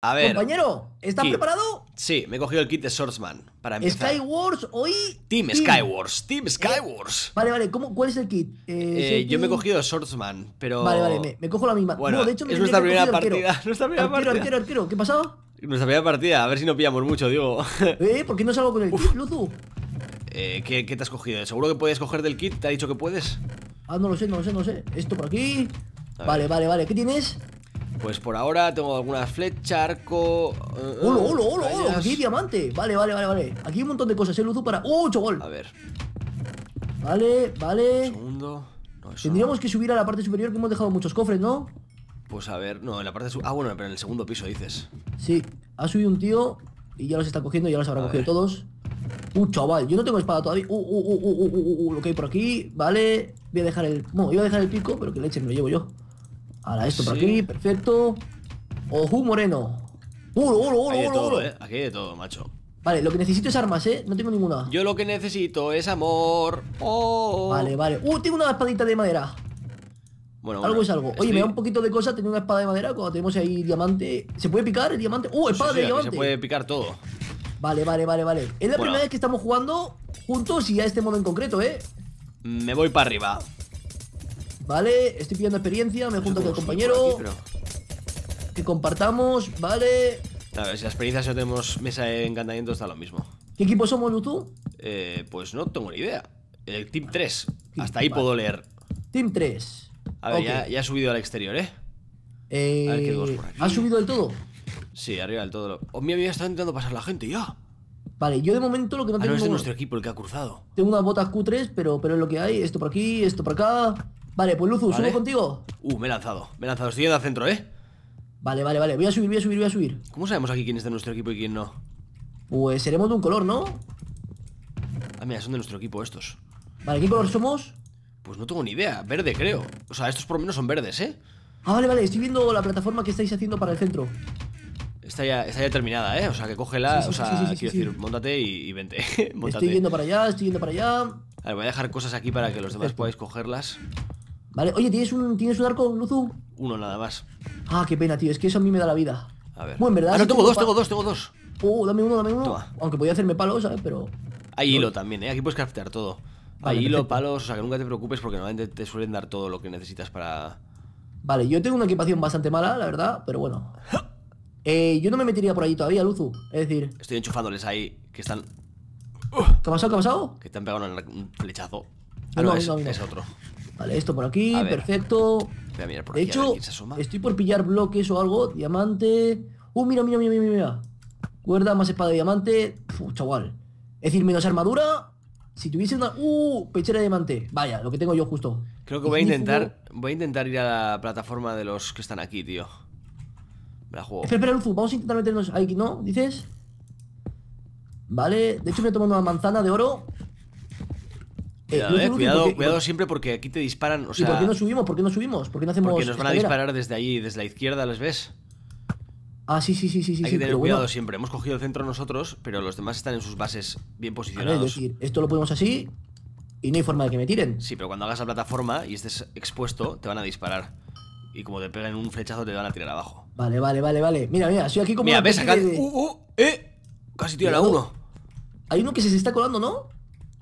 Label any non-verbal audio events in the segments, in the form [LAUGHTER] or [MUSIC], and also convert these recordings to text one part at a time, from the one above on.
A ver. Compañero, ¿estás preparado? Sí, me he cogido el kit de Swordsman para empezar. ¿Skywars hoy? Team, Skywars, Team eh, Skywars. Wars. vale, vale, ¿cómo, ¿cuál es el kit? Eh, eh yo me he cogido Swordsman, pero. Vale, vale, me, cojo la misma. Bueno, no, de hecho, me es nuestra primera partida. Arquero. [LAUGHS] Nuestra primera arquero, partida. Arquero, arquero, ¿qué ha pasado? Nuestra primera partida, a ver si no pillamos mucho, digo. [LAUGHS] ¿Eh? ¿Por qué no salgo con el kit, Luzu? Eh, ¿qué, ¿Qué te has cogido? ¿Seguro que puedes coger del kit? ¿Te ha dicho que puedes? Ah, no lo sé, no lo sé, no lo sé. Esto por aquí. Vale, vale, vale. ¿Qué tienes? Pues por ahora tengo algunas flechas, arco. ¡Holo, eh, holo, holo! Aquí diamante. Vale, vale, vale, vale. Aquí hay un montón de cosas, el eh, uso Para. ¡Oh, chaval! A ver. Vale, vale. segundo. Tendríamos que subir a la parte superior que hemos dejado muchos cofres, ¿no? Pues a ver, no, en la parte. Ah, bueno, pero en el segundo piso dices. Sí, ha subido un tío y ya los está cogiendo, ya los habrá cogido todos. Uh, chaval, yo no tengo espada todavía. Uh, uh, uh, uh, uh, uh, uh, lo que hay por aquí. Vale, voy a dejar el. Bueno, iba a dejar el pico, pero que leche me lo llevo yo. Ahora esto por aquí, perfecto. Ojo moreno. Oro, oro, oro, hay de todo, eh, Aquí hay de todo, macho. Vale, lo que necesito es armas, ¿eh? No tengo ninguna. Yo lo que necesito es amor. Oh. Vale, vale. Uh, tengo una espadita de madera. Bueno, algo es algo. Oye, me da un poquito de cosa tener una espada de madera cuando tenemos ahí diamante. ¿Se puede picar el diamante? ¡Uh, espada de diamante! Se puede picar todo. Vale, vale, vale, vale. Es la primera vez que estamos jugando juntos y a este modo en concreto, ¿eh? Mm, me voy para arriba. ¿Vale? Estoy pidiendo experiencia, me junto con el compañero. Que compartamos, ¿vale? A ver, si las experiencia si no tenemos mesa de encantamiento está lo mismo. ¿Qué equipo somos, tú Eh, pues no tengo ni idea. El Team 3. Ah, Hasta ahí puedo leer. Team 3. A ver, ya, ha subido al exterior, ¿eh? eh ¿Ha subido del todo? Sí, arriba del todo. Oh, mía, mira, está intentando pasar la gente ya. Vale, yo de momento lo que no ah, tengo. No es de nuestro equipo el que ha cruzado. Tengo unas botas Q3, pero, pero es lo que hay. Esto por aquí, esto por acá. Vale, pues Luzu, ¿subo contigo? Uh, me he lanzado, me he lanzado, estoy yendo al centro, ¿eh? Vale, vale, vale, voy a subir, voy a subir, voy a subir ¿Cómo sabemos aquí quién es de nuestro equipo y quién no? Pues seremos de un color, ¿no? Ah, mira, son de nuestro equipo estos Vale, ¿qué color somos? Pues no tengo ni idea, verde creo O sea, estos por lo menos son verdes, ¿eh? Ah, vale, vale, estoy viendo la plataforma que estáis haciendo para el centro Está ya, está ya terminada, ¿eh? O sea, que cógela, sí, o sea, quiero decir, montate y, vente [LAUGHS] Estoy yendo para allá, estoy yendo para allá A voy a dejar cosas aquí para que los demás podáis cogerlas Vale, oye, ¿tienes un, ¿tienes un arco, Luzu? Uno nada más. Ah, qué pena, tío, es que eso a mí me da la vida. A ver. Bueno, verdad. Ah, tengo, dos, tengo dos, tengo dos. Uh, dame uno, dame uno. Aunque podía hacerme palos, ¿sabes? Pero. Hay hilo también, ¿eh? Aquí puedes craftear todo. Hay hilo, palos, o sea que nunca te preocupes porque normalmente te suelen dar todo lo que necesitas para. Vale, yo tengo una equipación bastante mala, la verdad, pero bueno. [LAUGHS] Eh, yo no me metería por ahí todavía, Luzu. Es decir. Estoy enchufándoles ahí que están. ¿Qué ha pasado? ¿Qué ha pasado? Que te han pegado un flechazo. Ah, no, es otro. Vale, esto por aquí, perfecto. de hecho, estoy por pillar bloques o algo. Diamante. Uh, mira, mira, mira, mira, mira. Cuerda, más espada de diamante. Uf, chaval. Es decir, menos armadura. Si tuviese una. Uh, pechera de diamante. Vaya, lo que tengo yo justo. Creo que voy a intentar. Voy a intentar ir a la plataforma de los que están aquí, tío. Me la juego. Espera, espera, Luzu, vamos a intentar meternos ahí, ¿no? ¿Dices? Vale, de hecho me he tomado una manzana de oro eh, cuidado, eh, cuidado, siempre porque aquí te disparan. O ¿Y por qué no subimos? ¿Por qué no subimos? ¿Por qué no hacemos.? Porque nos van a disparar desde ahí, desde la izquierda, ¿les ves? Ah, sí, sí, sí, sí. Hay sí, que tener cuidado siempre. Hemos cogido el centro nosotros, pero los demás están en sus bases bien posicionados. es decir, esto lo ponemos así y no hay forma de que me tiren. Sí, pero cuando hagas la plataforma y estés expuesto, te van a disparar. Y como te pegan un flechazo, te van a tirar abajo. Vale, vale, vale, vale. Mira, mira, estoy aquí como. Mira, ves acá. Uh, uh, ¡Eh! Casi tira la uno. Hay uno que se está colando, ¿no?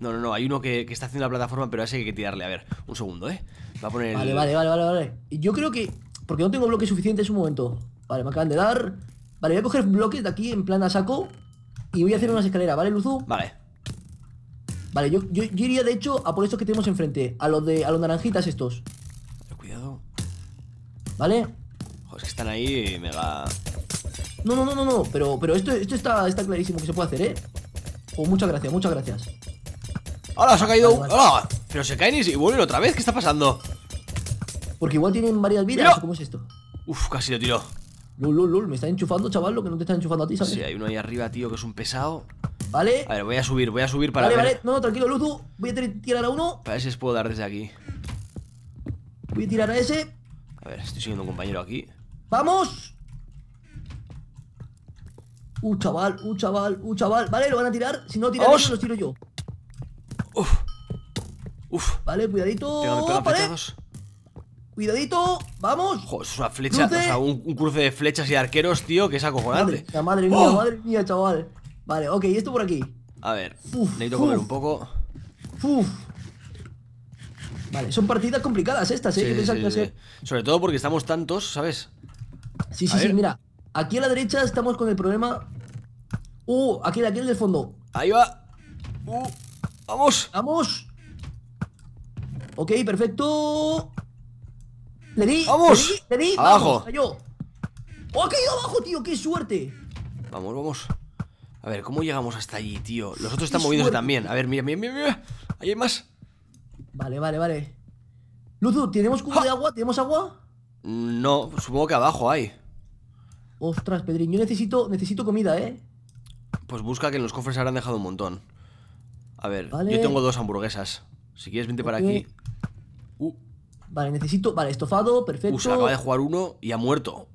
No, no, no, hay uno que, está haciendo la plataforma, pero a ese hay que tirarle. A ver, un segundo, ¿eh? Vale, vale, vale, vale, vale. Yo creo que. Porque no tengo bloques suficientes un momento. Vale, me acaban de dar. Vale, voy a coger bloques de aquí en plan a saco. Y voy a hacer unas escaleras, ¿vale, Luzu? Vale. Vale, yo, iría de hecho a por estos que tenemos enfrente. A los de. a los naranjitas estos. Cuidado. ¿Vale? Joder, es que están ahí mega. No, no, no, no, no. Pero, pero esto, esto está, está clarísimo que se puede hacer, ¿eh? Pues muchas gracias, muchas gracias. Hola, Se ha caído. ¡Hola! Pero se caen y vuelven otra vez. ¿Qué está pasando? Porque igual tienen varias vidas. ¿Cómo es esto? Uf, casi lo tiro. Lul, lul. Me está enchufando, chaval, lo que no te está enchufando a ti, ¿sabes? Sí, hay uno ahí arriba, tío, que es un pesado. Vale. A ver, voy a subir, voy a subir para vale, ver. Vale, No, no, tranquilo, Luzu. Voy a tirar a uno. A ver si puedo dar desde aquí. Voy a tirar a ese. A ver, estoy siguiendo un compañero aquí. ¡Vamos! Uh, chaval, uh, chaval, uh, chaval. Vale, lo van a tirar. Si no tiran, lo tiro yo. Uf. Vale, cuidadito. Cuidadito, vamos. un, cruce de flechas y arqueros, tío, que es acojonante. Madre, mía, ¡Oh! madre mía, chaval. Vale, ok, ¿y esto por aquí? A ver, necesito comer un poco. Uf. Vale, son partidas complicadas estas, ¿eh? Sobre todo porque estamos tantos, ¿sabes? Sí, sí, sí, mira. Aquí a la derecha estamos con el problema. Uh, aquí, aquí en el del fondo. Ahí va. Uh. Vamos. Vamos. Ok, perfecto. Le di. Vamos. Le di. Abajo. ¡Oh, ha caído abajo, tío! ¡Qué suerte! Vamos, vamos. A ver, ¿cómo llegamos hasta allí, tío? Los otros están moviéndose también. A ver, mira, mira, mira, mira. Ahí hay más. Vale, vale, vale. Luzu, ¿tenemos cubo de agua? ¿Tenemos agua? No, supongo que abajo hay. Ostras, Pedrín, yo necesito, necesito comida, ¿eh? Pues busca que en los cofres habrán dejado un montón. A ver, yo tengo dos hamburguesas. Si quieres, vente para aquí. Uh. Vale, necesito. Vale, estofado, perfecto. Usa, acaba de jugar uno y ha muerto.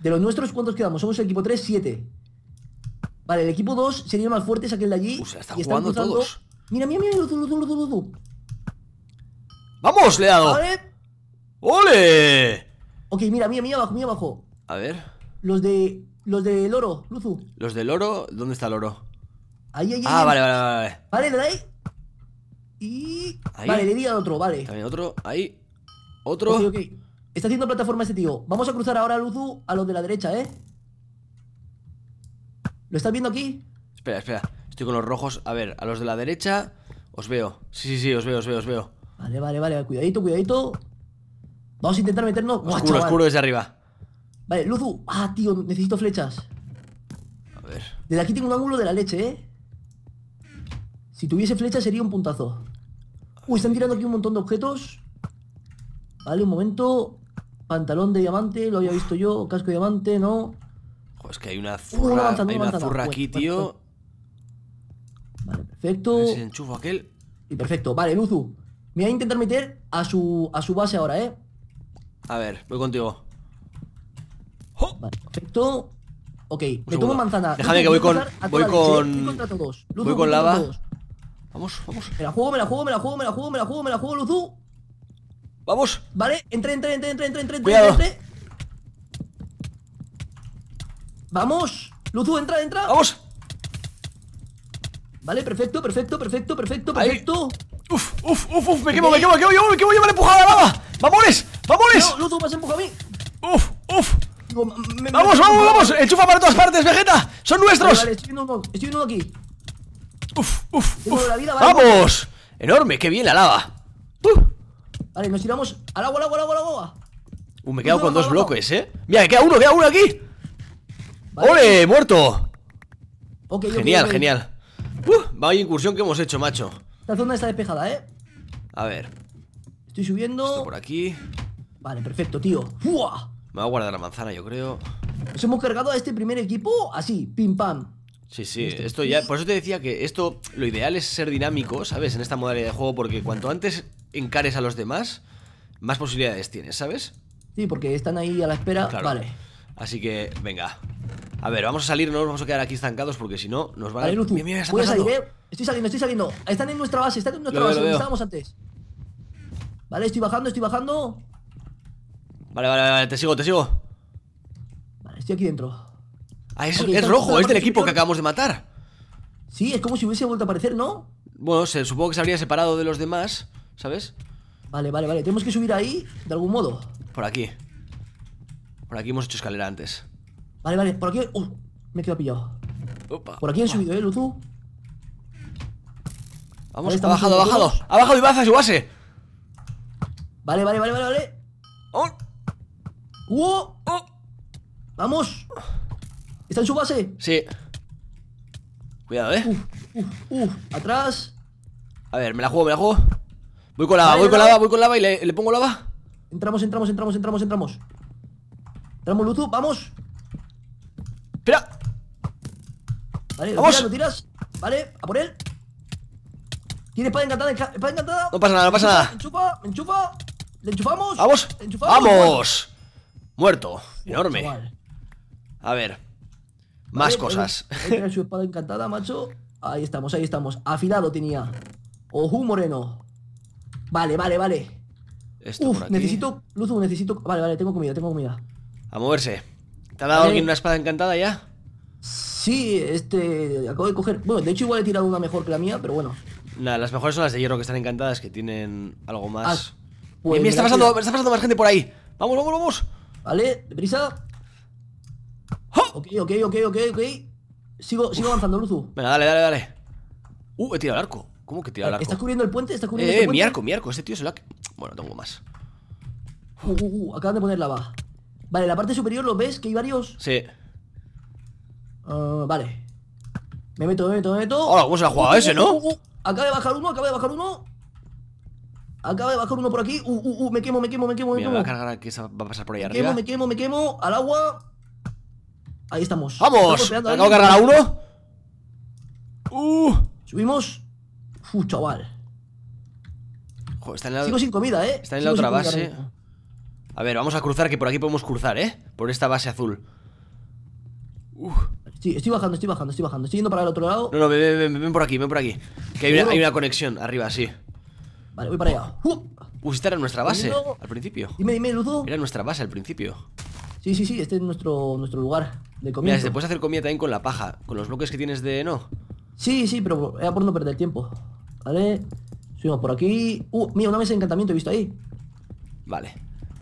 De los nuestros, ¿cuántos quedamos? Somos el equipo 3, 7. Vale, el equipo 2 sería más fuerte, aquel de allí. Usa, la están jugando todos. Mira, mira, mira, Luzu, Luzu, Luzu luzu. ¡Vamos, le dado! ¡Ole! Ok, mira, mira, mira abajo, mira abajo. A ver. Los de. Los del oro, Luzu. Los del oro, ¿dónde está el oro? Ahí, ahí, Ah, vale, vale, vale. Vale, le ahí. Y. Ahí. Vale, le di a otro, vale. También otro, ahí. Otro. Ok, Está haciendo plataforma ese tío. Vamos a cruzar ahora, Luzu, a los de la derecha, ¿eh? ¿Lo estás viendo aquí? Espera, espera. Estoy con los rojos. A ver, a los de la derecha. Os veo. Sí, sí, sí, os veo, os veo, os veo. Vale, vale, vale. Cuidadito, cuidadito. Vamos a intentar meternos. Oscuro, oscuro desde arriba. Vale, Luzu. Ah, tío, necesito flechas. A ver. Desde aquí tengo un ángulo de la leche, ¿eh? Si tuviese flecha sería un puntazo. Uy, están tirando aquí un montón de objetos. Vale, un momento. Pantalón de diamante, lo había visto yo. Casco de diamante, no. Joder, es que hay una zurra, hay una zurra aquí, tío. Vale, perfecto. Se aquel. Y perfecto. Vale, Luzu. Me voy a intentar meter a su, a su base ahora, ¿eh? A ver, voy contigo. perfecto. Ok, me tomo manzana. Déjame que voy con. Voy con. Voy con, lava. Vamos, vamos. Me la juego, me la juego, me la juego, me la juego, me la juego, me la juego, Luzu. Vamos. Vale, entra entra entra entra entra entra entra entra Vamos. Luzu, entra, entra. Vamos. Vale, perfecto, perfecto, perfecto, perfecto, perfecto. Uf, uf, uf, uf, me quemo, me quemo, me quemo, me quemo, me empujado la lava. ¡Vamos! ¡Vamos! No, Luzu, me has empujado a mí. Uf, uf. vamos, vamos, vamos. Enchufa para todas partes, Vegeta. Son nuestros. Vale, estoy viendo, estoy uno aquí. Uf, uf, ¡Vamos! Enorme, qué bien la lava. Vale, nos tiramos al agua, al agua, al agua, al agua. Uh, me he quedado con dos bloques, eh. Mira, queda uno, queda uno aquí. ¡Ole! ¡Muerto! genial, genial. Uh, vaya incursión que hemos hecho, macho. La zona está despejada, eh. A ver. Estoy subiendo. Esto por aquí. Vale, perfecto, tío. Me va a guardar la manzana, yo creo. Nos hemos cargado a este primer equipo así, pim pam. Sí, sí, esto ya, por eso te decía que esto, lo ideal es ser dinámico, ¿sabes? En esta modalidad de juego, porque cuanto antes encares a los demás, más posibilidades tienes, ¿sabes? Sí, porque están ahí a la espera, vale. Así que, venga. A ver, vamos a salir, no nos vamos a quedar aquí estancados porque si no nos van a... ir salir, ¿eh? Estoy saliendo, estoy saliendo. Están en nuestra base, están en nuestra base, donde estábamos antes. Vale, estoy bajando, estoy bajando. Vale, vale, vale, te sigo, te sigo. Vale, estoy aquí dentro. Ah, es, rojo, es del equipo que acabamos de matar. Sí, es como si hubiese vuelto a aparecer, ¿no? Bueno, se, supongo que se habría separado de los demás, ¿sabes? Vale, vale, vale. Tenemos que subir ahí de algún modo. Por aquí. Por aquí hemos hecho escalera antes. Vale, vale. Por aquí. Uh, me he quedado pillado. Opa, por aquí han subido, ¿eh, Luzu? Vamos, ha bajado, ha bajado. Ha bajado y baja a su base. Vale, vale, vale, vale, vale. Oh. Uh. Vamos. ¿Está en su base? Sí. Cuidado, eh. Uh, uh, uh Atrás. A ver, me la juego, me la juego. Voy con lava, voy con lava, voy con lava y le, pongo lava. Entramos, entramos, entramos, entramos, entramos. Entramos, Luzu, vamos. Espera. Vale, vamos. Lo tiras, lo tiras. Vale, a por él. Tiene espada encantada, espada encantada. No pasa nada, no pasa nada. Enchufa, me enchufa. Le enchufamos. Vamos. enchufamos. Vamos. Muerto. Enorme. A ver. Más cosas. Tiene su espada encantada, macho. Ahí estamos, ahí estamos. Afilado tenía. Ojú moreno. Vale, vale, vale. Uf, necesito. luz necesito. Vale, vale, tengo comida, tengo comida. A moverse. ¿Te ha dado alguien una espada encantada ya? Sí, este. Acabo de coger. Bueno, de hecho, igual he tirado una mejor que la mía, pero bueno. Nada, las mejores son las de hierro que están encantadas, que tienen algo ah, más. Pues está pasando, está pasando más gente por ahí. Vamos, vamos, vamos. Vale, deprisa. Ok, ok, ok, ok, ok. Sigo, sigo avanzando, Luzu. Venga, dale, dale, dale. Uh, he tirado el arco. ¿Cómo que he tirado el arco? ¿Estás cubriendo el puente? ¿Estás cubriendo eh, este eh mi arco, mi arco. Este tío se lo ha... Bueno, tengo más. Uh, uh, uh, acaban de poner lava. Vale, la parte superior lo ves, que hay varios. Sí. Ah, vale. Me meto, me meto, me meto. Hola, ¿cómo se ha jugado uh, uh, ese, no? Uh, acaba de bajar uno, acaba de bajar uno. Acaba de bajar uno por aquí. Uh, uh, uh, me quemo, me quemo, me quemo, me quemo. Me a cargar que va a pasar por ahí arriba. Me quemo, me quemo, me quemo. Al agua. Ahí estamos. ¡Vamos! Estamos acabo de cargar a uno. Uh. Subimos. Uh, chaval. Sigo sin comida, eh. Está en la otra base. a ver, vamos a cruzar, que por aquí podemos cruzar, eh. Por esta base azul. Uh. estoy bajando, estoy bajando, estoy bajando. Estoy yendo para el otro lado. No, no, ven, ven, ven, por aquí, ven por aquí. Que hay una, conexión arriba, sí. Vale, voy para allá. Uh. esta era nuestra base al principio. Dime, dime, Ludo. Era nuestra base al principio. Sí, sí, sí, este es nuestro, nuestro lugar de comida. Mira, te puedes hacer comida también con la paja, con los bloques que tienes de no. Sí, sí, pero era por no perder tiempo. Vale, subimos por aquí. Uh, mira, una mesa de encantamiento he visto ahí. Vale.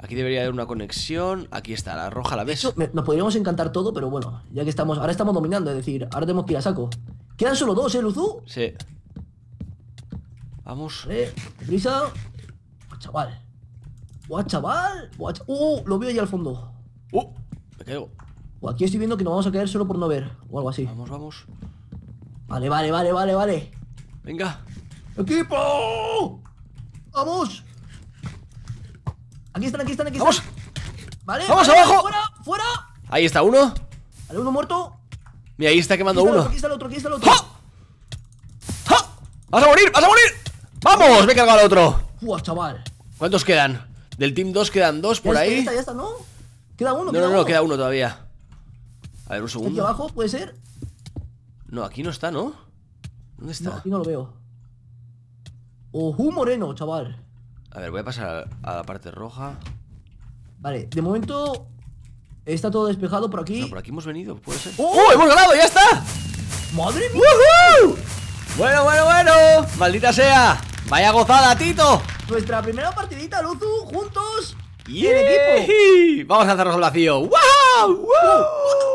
Aquí debería haber una conexión. Aquí está, la roja, ¿la ves? nos podríamos encantar todo, pero bueno, ya que estamos. Ahora estamos dominando, es decir, ahora tenemos que ir a saco. Quedan solo dos, ¿eh, Luzu? Sí. Vamos. Eh, prisa. Buah, chaval. Buah, chaval. Buah, uh, lo veo ahí al fondo. ¡Uh! Me caigo. O aquí estoy viendo que nos vamos a caer solo por no ver. O algo así. Vamos, vamos. Vale, vale, vale, vale, vale. Venga. ¡Equipo! ¡Vamos! Aquí están, aquí están, aquí están! ¡Vamos! Vale, ¡Vamos! abajo! ¡Fuera! ¡Fuera! Ahí está uno. Vale, uno muerto. Mira, ahí está quemando uno. aquí está el otro, aquí está el otro. ¡Ja! ¡Ja! ¡Vas a morir! ¡Vas a morir! ¡Vamos! Me he cargado al otro. Fua, chaval. ¿Cuántos quedan? Del Team 2 quedan dos por ahí. ya está, ¿no? ¿Queda uno? No, no, no, queda uno todavía. A ver, un segundo. ¿Aquí abajo puede ser? No, aquí no está, ¿no? ¿Dónde está? aquí no lo veo. Ojú moreno, chaval. A ver, voy a pasar a la parte roja. Vale, de momento está todo despejado por aquí. por aquí hemos venido, puede ser. ¡Oh! ¡Hemos ganado! ¡Ya está! ¡Madre mía! ¡Woohoo! Bueno, bueno, bueno. Maldita sea. Vaya gozada, Tito. Nuestra primera partidita, Luzu, juntos. Y el equipo. Vamos a hacer el vacío. ¡Wow! ¡Wow!